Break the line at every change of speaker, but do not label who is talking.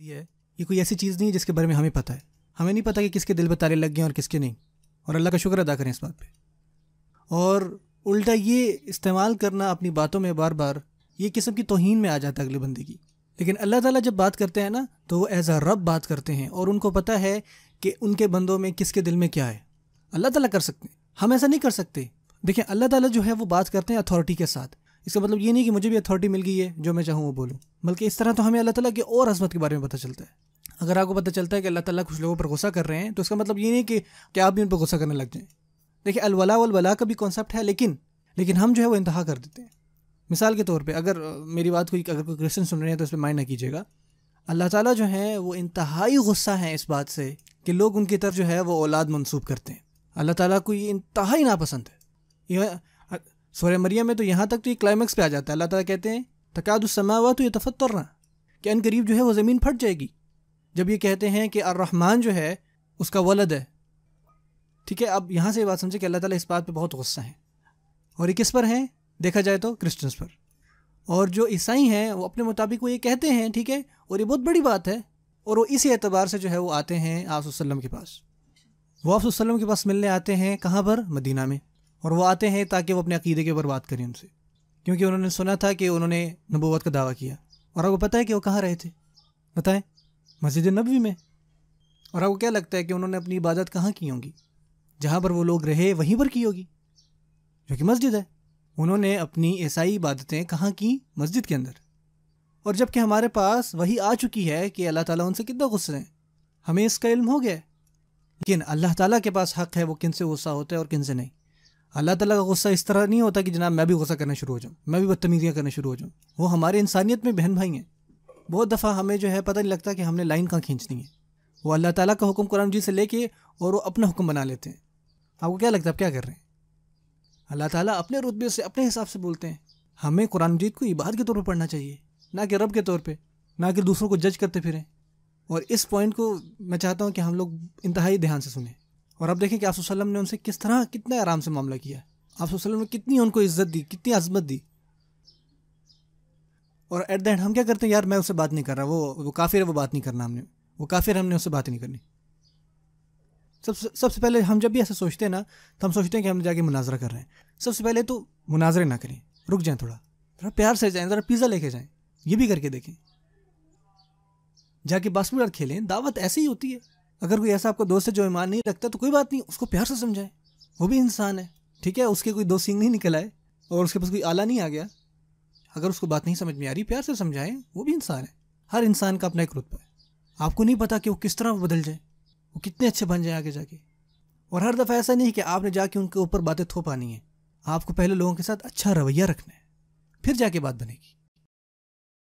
ये ये कोई ऐसी चीज़ नहीं है जिसके बारे में हमें पता है हमें नहीं पता कि किसके दिल पर तारे लग गए और किसके नहीं और अल्लाह का शुक्र अदा करें इस बात पर और उल्टा ये इस्तेमाल करना अपनी बातों में बार बार ये किस्म की तोहन में आ जाता है अगले बंदे की लेकिन अल्लाह ताला जब बात करते हैं ना तो वो एज़ आ रब बात करते हैं और उनको पता है कि उनके बंदों में किसके दिल में क्या है अल्लाह ताला कर सकते हैं हम ऐसा नहीं कर सकते देखिए अल्लाह ताला जो है वो बात करते हैं अथॉरिटी के साथ इसका मतलब ये नहीं कि मुझे भी अथॉरिटी मिल गई है जो मैं चाहूँ वो बोलूँ बल्कि इस तरह तो हमें अल्लाह ताला की और अजमत के बारे में पता चलता है अगर आपको पता चलता है कि अल्लाह ताला कुछ लोगों पर गुस्सा कर रहे हैं तो इसका मतलब ये नहीं कि, आप भी उन पर गुस्सा करने लग जाएँ देखिए अलवला वलवला का भी कॉन्सेप्ट है लेकिन लेकिन हम जो है वो इंतहा कर देते हैं मिसाल के तौर पर अगर मेरी बात कोई अगर कोई क्रिश्चन सुन रहे हैं तो इस पर माइंड ना कीजिएगा अल्लाह ताली जो है वो इंतहाई गुस्सा है इस बात से कि लोग उनकी तरफ जो है वो औलाद मनसूब करते हैं अल्लाह ताली को ये इंतहाई नापसंद है सोरे मरिया में तो यहाँ तक तो ये क्लाइमैक्स पे आ जाता है अल्लाह ताला कहते हैं हुआ तो ये तफतरना कि अन करीब जो है वो ज़मीन फट जाएगी जब ये कहते हैं कि अर्रहमान जो है उसका वलद है ठीक है अब यहाँ से ये बात समझे कि अल्लाह ताला इस बात पर बहुत गुस्सा है और ये किस पर हैं देखा जाए तो क्रिश्चन्स पर और जो ईसाई हैं वो अपने मुताबिक वो ये कहते हैं ठीक है और ये बहुत बड़ी बात है और वो इसी एतबार से जो है वो आते हैं आप के पास वो आप के पास मिलने आते हैं कहाँ पर मदीना में और वो आते हैं ताकि वो अपने अकीदे के ऊपर बात करें उनसे क्योंकि उन्होंने सुना था कि उन्होंने नबूवत का दावा किया और आपको पता है कि वो कहाँ रहे थे बताएं मस्जिद नबवी में और आपको क्या लगता है कि उन्होंने अपनी इबादत कहाँ की होगी जहाँ पर वो लोग रहे वहीं पर की होगी जो कि मस्जिद है उन्होंने अपनी ईसाई इबादतें कहाँ की मस्जिद के अंदर और जबकि हमारे पास वही आ चुकी है कि अल्लाह ताला उनसे कितना गुस्सा हैं हमें इसका इल्म हो गया लेकिन अल्लाह ताला के पास हक है वो किन से गुस्सा होता है और किन से नहीं अल्लाह ताला का गुस्सा इस तरह नहीं होता कि जनाब मैं भी गुस्सा करना शुरू हो जाऊँ मैं भी बदतमीज़ियाँ करना शुरू हो जाऊँ वो हमारे इंसानियत में बहन भाई हैं बहुत दफ़ा हमें जो है पता नहीं लगता कि हमने लाइन कहाँ खींचनी है वो अल्लाह ताला का हुक्म कुरान जी से लेके और वो अपना हुक्म बना लेते हैं आपको क्या लगता है आप क्या कर रहे हैं अल्लाह ताला अपने रुतबे से अपने हिसाब से बोलते हैं हमें कुरान जीत को इबाद के तौर पर पढ़ना चाहिए ना कि रब के तौर पर ना कि दूसरों को जज करते फिरें और इस पॉइंट को मैं चाहता हूँ कि हम लोग इंतहाई ध्यान से सुने और अब देखें कि आप ने उनसे किस तरह कितने आराम से मामला किया आप ने कितनी उनको इज्जत दी कितनी अजमत दी और एट द एंड हम क्या करते हैं यार मैं उससे बात नहीं कर रहा वो वो काफिर है वो बात नहीं करना हमने वो काफिर हमने उससे बात नहीं करनी सबसे सबसे पहले हम जब भी ऐसा सोचते हैं ना तो हम सोचते हैं कि हम जाके मुनाजरा कर रहे हैं सबसे पहले तो मुनाजरे ना करें रुक जाएं थोड़ा थोड़ा प्यार से जाएं ज़रा पिज़्ज़ा लेके जाएं ये भी करके देखें जाके बास्केटबॉल खेलें दावत ऐसे ही होती है अगर कोई ऐसा आपका दोस्त है जो ईमान नहीं रखता तो कोई बात नहीं उसको प्यार से समझाएं वो भी इंसान है ठीक है उसके कोई दो सींग नहीं निकल आए और उसके पास कोई आला नहीं आ गया अगर उसको बात नहीं समझ में आ रही प्यार से समझाएं वो भी इंसान है हर इंसान का अपना एक रुतबा है आपको नहीं पता कि वो किस तरह बदल जाए वो कितने अच्छे बन जाए आगे जाके और हर दफ़ा ऐसा नहीं है कि आपने जाके उनके ऊपर बातें थोपानी है आपको पहले लोगों के साथ अच्छा रवैया रखना है फिर जाके बात बनेगी